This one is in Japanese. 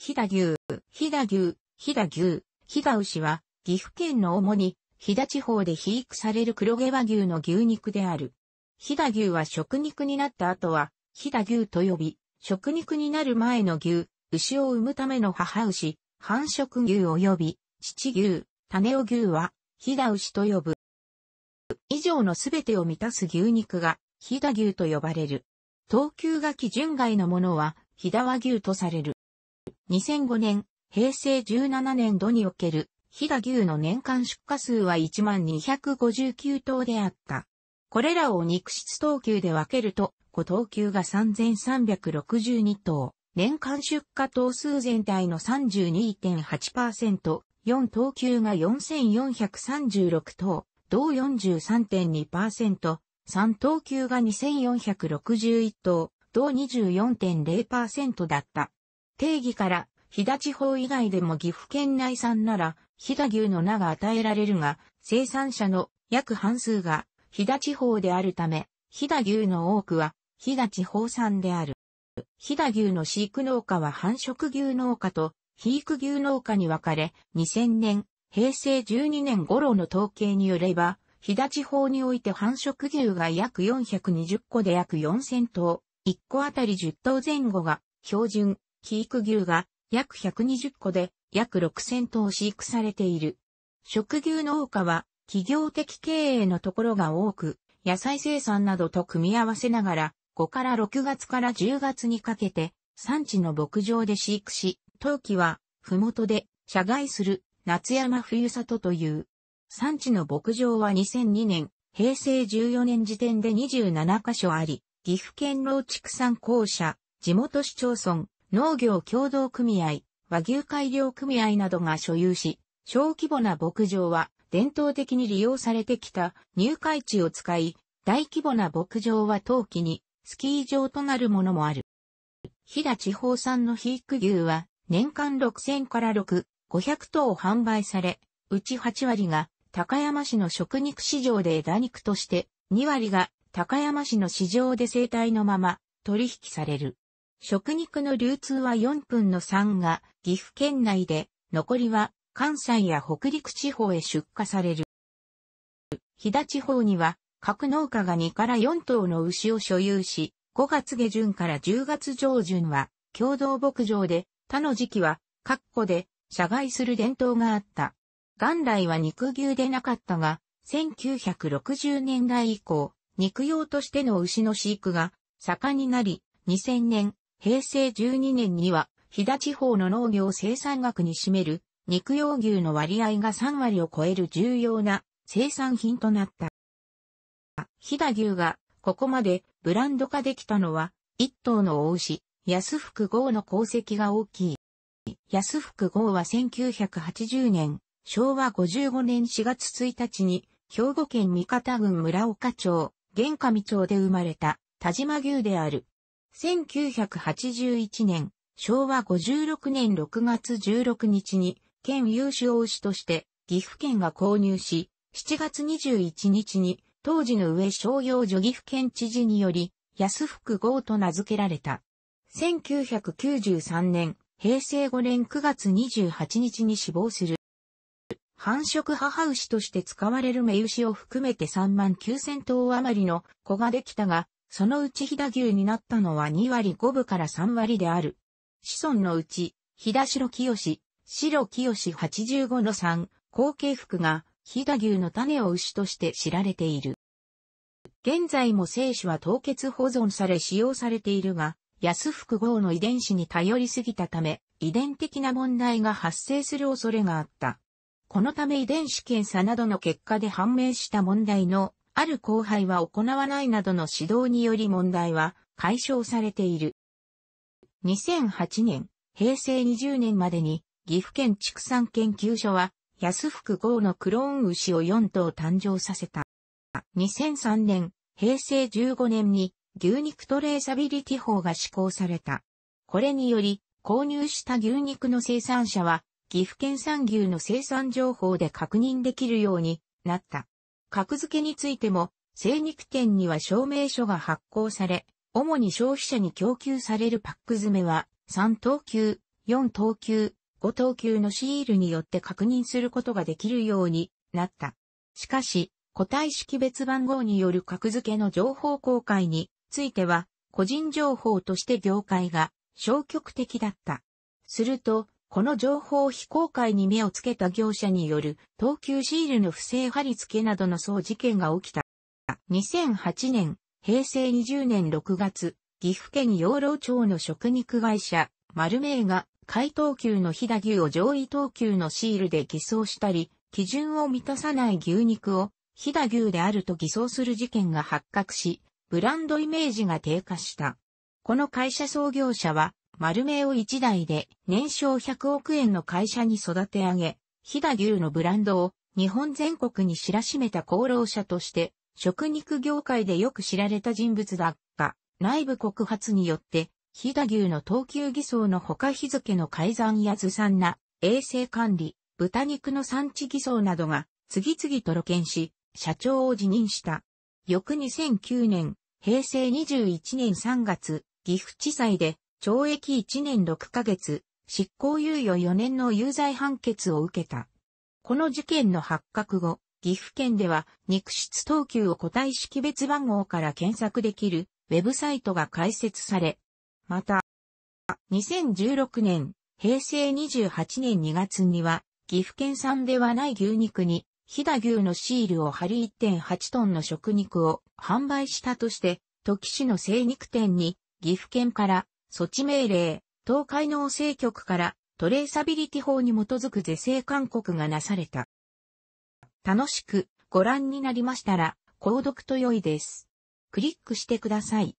飛騨牛、飛騨牛、飛騨牛、飛騨牛は、岐阜県の主に、飛騨地方で肥育される黒毛和牛の牛肉である。飛騨牛は食肉になった後は、飛騨牛と呼び、食肉になる前の牛、牛を産むための母牛、繁殖牛及び、父牛、種を牛は、飛騨牛と呼ぶ。以上のすべてを満たす牛肉が、飛騨牛と呼ばれる。等級が基準外のものは、飛騨和牛とされる。2005年、平成17年度における、飛騨牛の年間出荷数は1259頭であった。これらを肉質等級で分けると、5等級が3362頭、年間出荷頭数全体の32.8%、4等級が4436頭、同43.2%、3等級が2461頭、同24.0%だった。定義から、日騨地方以外でも岐阜県内産なら、日田牛の名が与えられるが、生産者の約半数が日田地方であるため、日田牛の多くは日田地方産である。日田牛の飼育農家は繁殖牛農家と肥育牛農家に分かれ、2000年、平成12年頃の統計によれば、日田地方において繁殖牛が約420個で約4000頭、1個あたり10頭前後が標準、飼育牛が約120個で約6000頭飼育されている。食牛農家は企業的経営のところが多く、野菜生産などと組み合わせながら、5から6月から10月にかけて、産地の牧場で飼育し、冬季は、麓で、社外する、夏山冬里という。産地の牧場は2002年、平成14年時点で27カ所あり、岐阜県老畜産公社、地元市町村、農業協同組合、和牛改良組合などが所有し、小規模な牧場は伝統的に利用されてきた入会地を使い、大規模な牧場は陶器にスキー場となるものもある。飛騨地方産の肥育牛は年間6000から6、500頭販売され、うち8割が高山市の食肉市場で枝肉として、2割が高山市の市場で生態のまま取引される。食肉の流通は4分の3が岐阜県内で、残りは関西や北陸地方へ出荷される。飛騨地方には各農家が2から4頭の牛を所有し、5月下旬から10月上旬は共同牧場で、他の時期は各個で社外する伝統があった。元来は肉牛でなかったが、1960年代以降、肉用としての牛の飼育が盛んになり、2000年、平成12年には、飛騨地方の農業生産額に占める肉用牛の割合が3割を超える重要な生産品となった。飛騨牛がここまでブランド化できたのは、一頭の大牛、安福号の功績が大きい。安福号は1980年、昭和55年4月1日に、兵庫県三方郡村岡町、玄上町で生まれた、田島牛である。1981年、昭和56年6月16日に、県有志王子として、岐阜県が購入し、7月21日に、当時の上商用女岐阜県知事により、安福郷と名付けられた。1993年、平成5年9月28日に死亡する。繁殖母牛として使われる目牛を含めて3万9000頭余りの子ができたが、そのうち飛騨牛になったのは2割5分から3割である。子孫のうち、飛騨城清、白清85の3、後継服が、飛騨牛の種を牛として知られている。現在も生死は凍結保存され使用されているが、安福号の遺伝子に頼りすぎたため、遺伝的な問題が発生する恐れがあった。このため遺伝子検査などの結果で判明した問題のある後輩は行わないなどの指導により問題は解消されている。2008年、平成20年までに岐阜県畜産研究所は安福号のクローン牛を4頭誕生させた。2003年、平成15年に牛肉トレーサビリティ法が施行された。これにより、購入した牛肉の生産者は、岐阜県産牛の生産情報で確認できるようになった。格付けについても、精肉店には証明書が発行され、主に消費者に供給されるパック詰めは、3等級、4等級、5等級のシールによって確認することができるようになった。しかし、個体識別番号による格付けの情報公開については、個人情報として業界が消極的だった。すると、この情報非公開に目をつけた業者による東急シールの不正貼り付けなどの総事件が起きた。2008年、平成20年6月、岐阜県養老町の食肉会社、丸名が、海東級の飛騨牛を上位東級のシールで偽装したり、基準を満たさない牛肉を、飛騨牛であると偽装する事件が発覚し、ブランドイメージが低下した。この会社創業者は、丸名を一代で年商100億円の会社に育て上げ、飛騨牛のブランドを日本全国に知らしめた功労者として、食肉業界でよく知られた人物だが、内部告発によって、飛騨牛の等級偽装の他日付の改ざんやずさんな衛生管理、豚肉の産地偽装などが次々と露見し、社長を辞任した。翌2009年、平成21年3月、岐阜地裁で懲役1年6ヶ月、執行猶予4年の有罪判決を受けた。この事件の発覚後、岐阜県では肉質等級を個体識別番号から検索できるウェブサイトが開設され、また、2016年、平成28年2月には、岐阜県産ではない牛肉に、飛騨牛のシールを貼り1.8トンの食肉を販売したとして、時市の精肉店に岐阜県から措置命令、東海農政局からトレーサビリティ法に基づく是正勧告がなされた。楽しくご覧になりましたら、購読と良いです。クリックしてください。